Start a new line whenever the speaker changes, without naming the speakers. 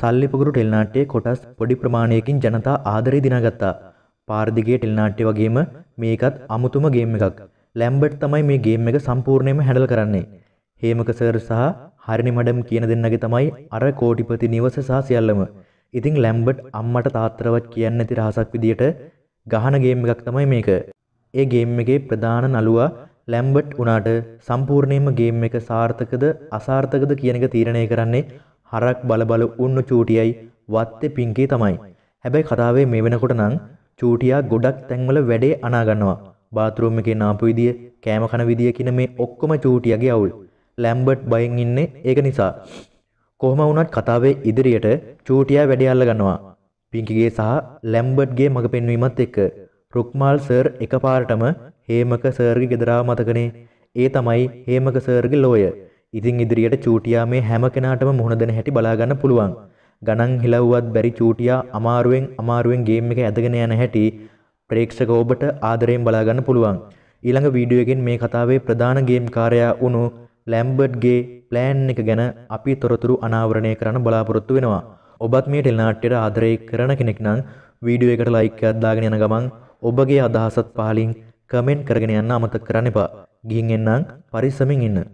සල්ලිපුගුරු ටෙල්නාට්‍යයේ කොටස් පොඩි ප්‍රමාණයකින් ජනතා ආදරේ දිනාගත්තා. පාරදිගේ ටෙල්නාට්‍ය වගේම මේකත් අමුතුම ගේම් එකක්. ලැම්බර්ට් තමයි මේ ගේම් එක සම්පූර්ණයෙන්ම හැන්ඩල් කරන්නේ. හේමක සර් සහ හරිනි මඩම් කියන දෙන්නගේ තමයි අර කෝටිපති නිවස සහ සියල්ලම. ඉතින් ලැම්බර්ට් අම්මට තාත්තරවත් කියන්න ඇති රහසක් විදියට ගහන ගේම් එකක් තමයි මේක. ඒ ගේම් එකේ ප්‍රධාන නළුවා ලැම්බට් වුණාට සම්පූර්ණයෙන්ම ගේම් එක සාර්ථකද අසාර්ථකද කියන එක තීරණය කරන්නේ හරක් බලබල උන්න චූටියයි වත්තේ පිංකේ තමයි. හැබැයි කතාවේ මේ වෙනකොට නම් චූටියා ගොඩක් තැන්වල වැඩේ අනාගන්නවා. බාත්රූම් එකේ නාපු විදිය, කෑම කන විදිය කියන මේ ඔක්කොම චූටියාගේ අවුල්. ලැම්බර්ට් බයෙන් ඉන්නේ ඒක නිසා. කොහොම වුණත් කතාවේ ඉදිරියට චූටියා වැඩේ අල්ලගන්නවා. පිංකිගේ සහ ලැම්බර්ට්ගේ මඟ පෙන්වීමත් එක්ක රුක්මාල් සර් එකපාරටම හේමක සර්ගේ ගෙදරාව මතකනේ. ඒ තමයි හේමක සර්ගේ ලෝයර්. ඉතින් ඉදිරියට චූටියා මේ හැම කෙනාටම මුහුණ දෙන හැටි බලා ගන්න පුළුවන්. ගණන් හිලව්වත් බැරි චූටියා අමාරුවෙන් අමාරුවෙන් ගේම් එක ඇදගෙන යන හැටි ප්‍රේක්ෂක ඔබට ආදරයෙන් බලා ගන්න පුළුවන්. ඊළඟ වීඩියෝ එකෙන් මේ කතාවේ ප්‍රධාන ගේම් කාර්යයා වුණු ලැම්බර්ඩ්ගේ ප්ලෑන් එක ගැන අපි තොරතුරු අනාවරණය කරන්න බලාපොරොත්තු වෙනවා. ඔබත් මේ ටෙල්නාට්‍යයට ආදරය කරන කෙනෙක් නම් වීඩියෝ එකට ලයික් එකක් දාගෙන යන ගමන් ඔබගේ අදහසත් පහලින් කමෙන්ට් කරගෙන යන්න අමතක කරන්න එපා. ගිහින් එන්නම් පරිස්සමින් ඉන්න.